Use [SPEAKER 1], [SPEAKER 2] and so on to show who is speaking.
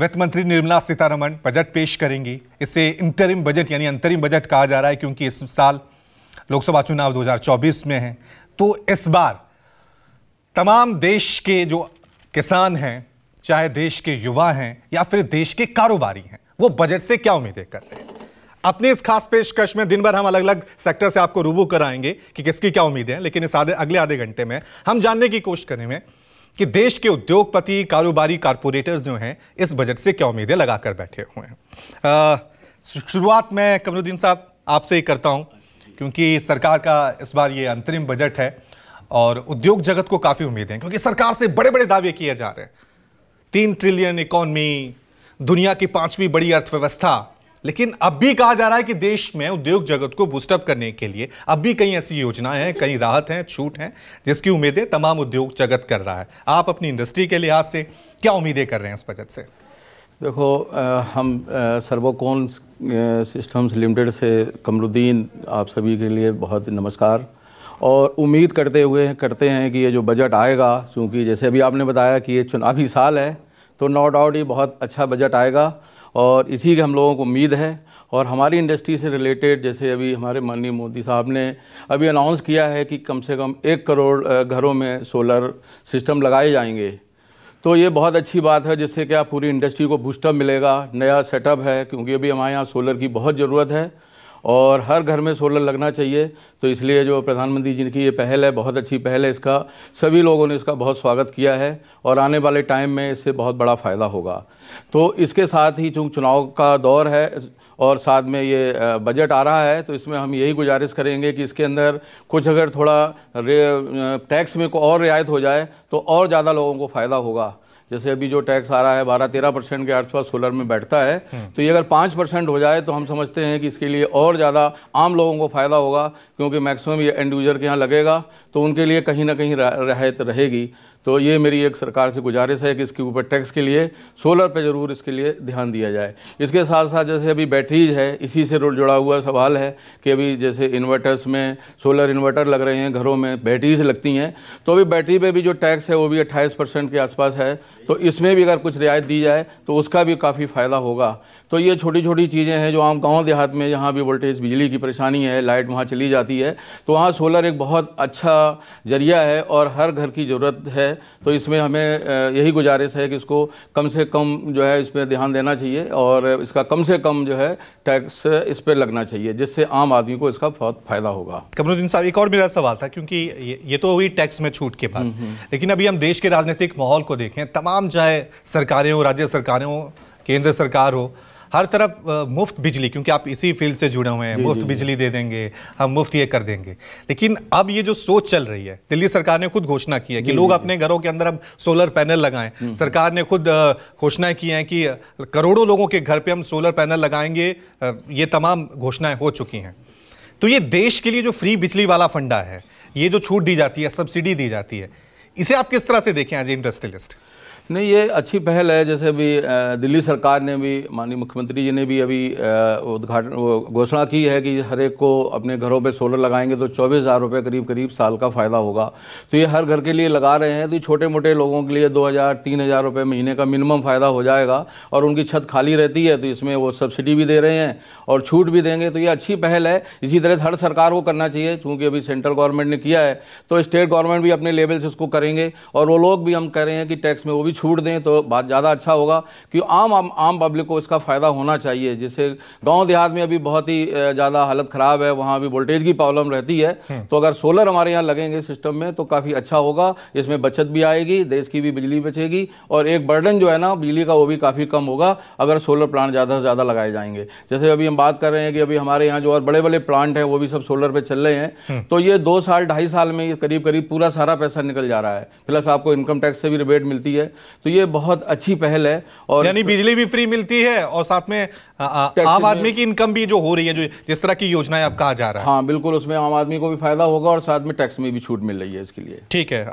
[SPEAKER 1] वित्त मंत्री निर्मला सीतारमण बजट पेश करेंगी इसे इंटरिम बजट यानी अंतरिम बजट कहा जा रहा है क्योंकि इस साल लोकसभा चुनाव 2024 में है तो इस बार तमाम देश के जो किसान हैं चाहे देश के युवा हैं या फिर देश के कारोबारी हैं वो बजट से क्या उम्मीदें कर रहे हैं अपने इस खास पेशकश में दिन भर हम अलग अलग सेक्टर से आपको रूबू कराएंगे कि किसकी क्या उम्मीदें हैं लेकिन इस आधे अगले आधे घंटे में हम जानने की कोशिश करेंगे कि देश के उद्योगपति कारोबारी कारपोरेटर्स जो हैं इस बजट से क्या उम्मीदें लगाकर बैठे हुए हैं शुरुआत में कमरुद्दीन साहब आपसे ही करता हूँ क्योंकि सरकार का इस बार ये अंतरिम बजट है और उद्योग जगत को काफ़ी उम्मीदें क्योंकि सरकार से बड़े बड़े दावे किए जा रहे हैं तीन ट्रिलियन इकॉनमी दुनिया की पांचवी बड़ी अर्थव्यवस्था लेकिन अब भी कहा जा रहा है कि देश में उद्योग जगत को बूस्टअप करने के लिए अब भी कई ऐसी योजनाएं हैं कई राहत हैं छूट हैं जिसकी उम्मीदें तमाम उद्योग जगत कर रहा है आप अपनी इंडस्ट्री के लिहाज से क्या उम्मीदें कर रहे हैं इस बजट से
[SPEAKER 2] देखो आ, हम सर्वोकोन सिस्टम्स लिमिटेड से कमरुद्दीन आप सभी के लिए बहुत नमस्कार और उम्मीद करते हुए करते हैं कि ये जो बजट आएगा क्योंकि जैसे अभी आपने बताया कि ये चुनावी साल है तो नो डाउट ये बहुत अच्छा बजट आएगा और इसी की हम लोगों को उम्मीद है और हमारी इंडस्ट्री से रिलेटेड जैसे अभी हमारे माननीय मोदी साहब ने अभी अनाउंस किया है कि कम से कम एक करोड़ घरों में सोलर सिस्टम लगाए जाएंगे तो ये बहुत अच्छी बात है जिससे क्या पूरी इंडस्ट्री को बूस्टअप मिलेगा नया सेटअप है क्योंकि अभी हमारे यहाँ सोलर की बहुत ज़रूरत है और हर घर में सोलर लगना चाहिए तो इसलिए जो प्रधानमंत्री जी की ये पहल है बहुत अच्छी पहल है इसका सभी लोगों ने इसका बहुत स्वागत किया है और आने वाले टाइम में इससे बहुत बड़ा फ़ायदा होगा तो इसके साथ ही चूँकि चुनाव का दौर है और साथ में ये बजट आ रहा है तो इसमें हम यही गुजारिश करेंगे कि इसके अंदर कुछ अगर थोड़ा टैक्स में को और रियायत हो जाए तो और ज़्यादा लोगों को फ़ायदा होगा जैसे अभी जो टैक्स आ रहा है बारह तेरह परसेंट के आसपास सोलर में बैठता है तो ये अगर पाँच परसेंट हो जाए तो हम समझते हैं कि इसके लिए और ज़्यादा आम लोगों को फ़ायदा होगा क्योंकि मैक्सिमम ये एंड यूज़र के यहाँ लगेगा तो उनके लिए कहीं ना कहीं राहत रहेगी तो ये मेरी एक सरकार से गुजारिश है कि इसके ऊपर टैक्स के लिए सोलर पे ज़रूर इसके लिए ध्यान दिया जाए इसके साथ साथ जैसे अभी बैटरीज है इसी से जुड़ा हुआ सवाल है कि अभी जैसे इन्वर्टर्स में सोलर इन्वर्टर लग रहे हैं घरों में बैटरीज लगती हैं तो अभी बैटरी पर भी जो टैक्स है वो भी अट्ठाईस के आसपास है तो इसमें भी अगर कुछ रियायत दी जाए तो उसका भी काफ़ी फ़ायदा होगा तो ये छोटी छोटी चीज़ें हैं जो आम गाँव देहात में जहाँ भी वोल्टेज बिजली की परेशानी है लाइट वहाँ चली जाती है तो वहाँ सोलर एक बहुत अच्छा जरिया है और हर घर की ज़रूरत है है तो इसमें हमें यही गुजारिश है कि इसको कम से कम जो है इस पर ध्यान देना चाहिए और इसका कम से कम जो है टैक्स इस पर लगना चाहिए जिससे आम आदमी को इसका बहुत फायदा होगा
[SPEAKER 1] कमरुद्दीन साहब एक और मेरा सवाल था क्योंकि ये, ये तो हुई टैक्स में छूट के बाद हम्म, हम्म। लेकिन अभी हम देश के राजनीतिक माहौल को देखें तमाम चाहे सरकारें हो राज्य सरकारें हो केंद्र सरकार हो हर तरफ मुफ्त बिजली क्योंकि आप इसी फील्ड से जुड़े हुए हैं मुफ्त बिजली दे देंगे हम मुफ्त ये कर देंगे लेकिन अब ये जो सोच चल रही है दिल्ली सरकार ने खुद घोषणा की है कि लोग अपने घरों के अंदर अब सोलर पैनल लगाएं हम्म, हम्म। सरकार ने खुद घोषणा की है कि करोड़ों लोगों के घर पर हम सोलर पैनल लगाएंगे ये तमाम घोषणाएं हो चुकी हैं तो ये देश के लिए जो फ्री बिजली वाला फंडा है ये जो छूट दी जाती है सब्सिडी दी जाती है इसे आप किस तरह से देखें एज ए इंडस्ट्रियलिस्ट
[SPEAKER 2] नहीं ये अच्छी पहल है जैसे अभी दिल्ली सरकार ने भी माननीय मुख्यमंत्री जी ने भी अभी उद्घाटन घोषणा की है कि हर एक को अपने घरों पे सोलर लगाएंगे तो चौबीस हज़ार रुपये करीब करीब साल का फ़ायदा होगा तो ये हर घर के लिए लगा रहे हैं तो छोटे मोटे लोगों के लिए दो हज़ार तीन हज़ार रुपये महीने का मिनिमम फ़ायदा हो जाएगा और उनकी छत खाली रहती है तो इसमें वो सब्सिडी भी दे रहे हैं और छूट भी देंगे तो ये अच्छी पहल है इसी तरह हर सरकार को करना चाहिए चूँकि अभी सेंट्रल गवर्नमेंट ने किया है तो स्टेट गवर्नमेंट भी अपने लेवल से उसको करेंगे और वो लोग भी हम कह रहे हैं कि टैक्स में वो भी छूट दें तो बात ज़्यादा अच्छा होगा कि आम आम, आम पब्लिक को इसका फ़ायदा होना चाहिए जिससे गांव देहात में अभी बहुत ही ज़्यादा हालत ख़राब है वहाँ अभी वोल्टेज की प्रॉब्लम रहती है हम्म। तो अगर सोलर हमारे यहाँ लगेंगे सिस्टम में तो काफ़ी अच्छा होगा इसमें बचत भी आएगी देश की भी बिजली बचेगी और एक बर्डन जो है ना बिजली का वो भी काफ़ी कम होगा अगर सोलर प्लांट ज़्यादा से ज़्यादा लगाए जाएंगे जैसे अभी हम बात कर रहे हैं कि अभी हमारे यहाँ जो और बड़े बड़े प्लांट हैं वो भी सब सोलर पर चल रहे हैं हम्म। तो ये दो साल ढाई साल में करीब करीब पूरा सारा पैसा निकल जा रहा है प्लस आपको इनकम टैक्स से भी रिबेट मिलती है तो ये बहुत अच्छी पहल है और यानी
[SPEAKER 1] बिजली भी फ्री मिलती है और साथ में आम आदमी की इनकम भी जो हो रही है जो जिस तरह की योजनाएं अब कहा जा रहा है हाँ बिल्कुल उसमें आम आदमी को भी फायदा होगा और साथ में टैक्स में भी छूट मिल रही है इसके लिए ठीक है